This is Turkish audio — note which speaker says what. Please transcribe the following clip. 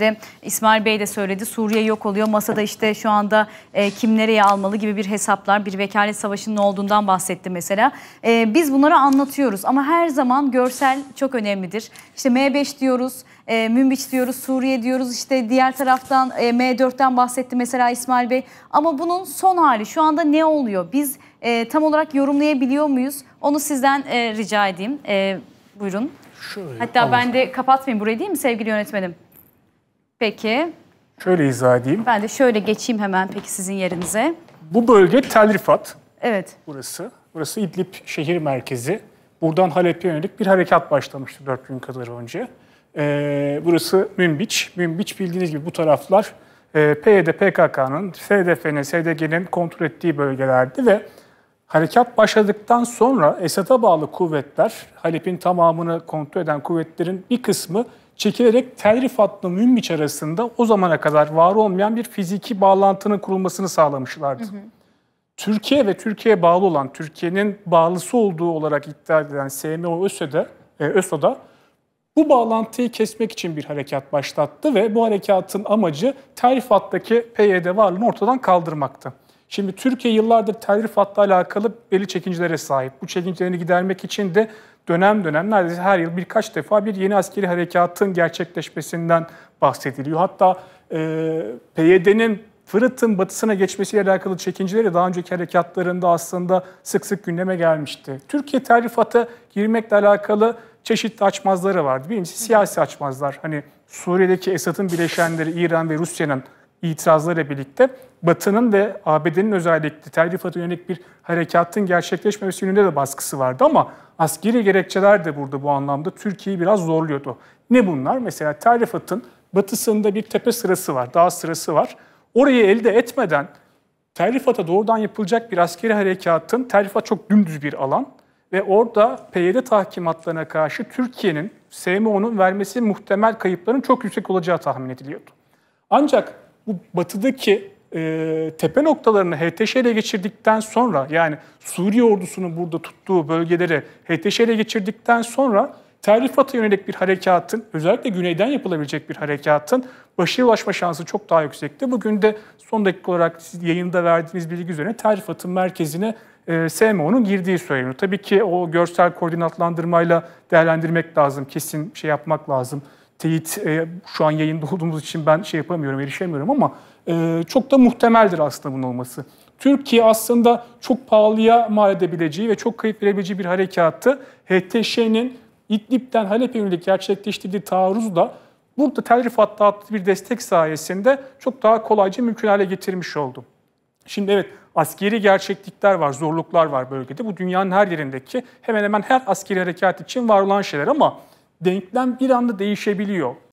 Speaker 1: de İsmail Bey de söyledi Suriye yok oluyor masada işte şu anda e, kim nereye almalı gibi bir hesaplar bir vekalet savaşının olduğundan bahsetti mesela. E, biz bunları anlatıyoruz ama her zaman görsel çok önemlidir. İşte M5 diyoruz, e, Münbiç diyoruz, Suriye diyoruz işte diğer taraftan e, M4'ten bahsetti mesela İsmail Bey. Ama bunun son hali şu anda ne oluyor? Biz e, tam olarak yorumlayabiliyor muyuz? Onu sizden e, rica edeyim. E, buyurun. Şöyle, Hatta alalım. ben de kapatmayayım burayı değil mi sevgili yönetmenim? Peki.
Speaker 2: Şöyle izah edeyim.
Speaker 1: Ben de şöyle geçeyim hemen peki sizin yerinize. Bu
Speaker 2: bölge Tel Rifat. Evet. Burası. Burası İdlib şehir merkezi. Buradan Halep'e yönelik bir harekat başlamıştı 4 gün kadar önce. Ee, burası Münbiç. Münbiç bildiğiniz gibi bu taraflar e, PYD, PKK'nın, SDF'nin, SDG'nin kontrol ettiği bölgelerdi ve harekat başladıktan sonra Esad'a bağlı kuvvetler, Halep'in tamamını kontrol eden kuvvetlerin bir kısmı çekilerek Tel Rifat'la Münbiç arasında o zamana kadar var olmayan bir fiziki bağlantının kurulmasını sağlamışlardı. Hı hı. Türkiye ve Türkiye'ye bağlı olan, Türkiye'nin bağlısı olduğu olarak iddia edilen SMO ÖSO'da, e, ÖSO'da bu bağlantıyı kesmek için bir harekat başlattı ve bu harekatın amacı Tel Rifat'taki PYD varlığını ortadan kaldırmaktı. Şimdi Türkiye yıllardır tel rifatla alakalı belli çekincilere sahip. Bu çekincelerini gidermek için de dönem dönem neredeyse her yıl birkaç defa bir yeni askeri harekatın gerçekleşmesinden bahsediliyor. Hatta e, PYD'nin Fırat'ın batısına geçmesiyle alakalı çekincileri daha önceki harekatlarında aslında sık sık gündeme gelmişti. Türkiye tarifata girmekle alakalı çeşitli açmazları vardı. Birincisi siyasi açmazlar. Hani Suriye'deki Esad'ın bileşenleri İran ve Rusya'nın itirazlarla birlikte Batı'nın ve ABD'nin özellikle tel yönelik bir harekatın gerçekleşmemesi yönünde de baskısı vardı ama askeri gerekçeler de burada bu anlamda Türkiye'yi biraz zorluyordu. Ne bunlar? Mesela tel batısında bir tepe sırası var, dağ sırası var. Orayı elde etmeden tel doğrudan yapılacak bir askeri harekatın, tel çok dümdüz bir alan ve orada PYD tahkimatlarına karşı Türkiye'nin, SMO'nun vermesi muhtemel kayıpların çok yüksek olacağı tahmin ediliyordu. Ancak bu batıdaki e, tepe noktalarını HTŞ ile geçirdikten sonra yani Suriye ordusunun burada tuttuğu bölgeleri HTŞ ile geçirdikten sonra tarifata yönelik bir harekatın, özellikle güneyden yapılabilecek bir harekatın başarıya ulaşma şansı çok daha yüksekti. Bugün de son dakika olarak yayında verdiğiniz bilgi üzerine tarifatın merkezine e, SMO'nun girdiği söyleniyor. Tabii ki o görsel koordinatlandırmayla değerlendirmek lazım, kesin şey yapmak lazım teyit e, şu an yayında olduğumuz için ben şey yapamıyorum, erişemiyorum ama e, çok da muhtemeldir aslında bunun olması. Türkiye aslında çok pahalıya mal edebileceği ve çok kayıp verebileceği bir harekattı. HTŞ'nin İdlib'den Halep'e yönelik gerçekleştirdiği taarruzu da burada Tel Rifat'ta bir destek sayesinde çok daha kolayca mümkün hale getirmiş oldu. Şimdi evet askeri gerçeklikler var, zorluklar var bölgede. Bu dünyanın her yerindeki hemen hemen her askeri harekat
Speaker 1: için var olan şeyler ama denklem bir anda değişebiliyor.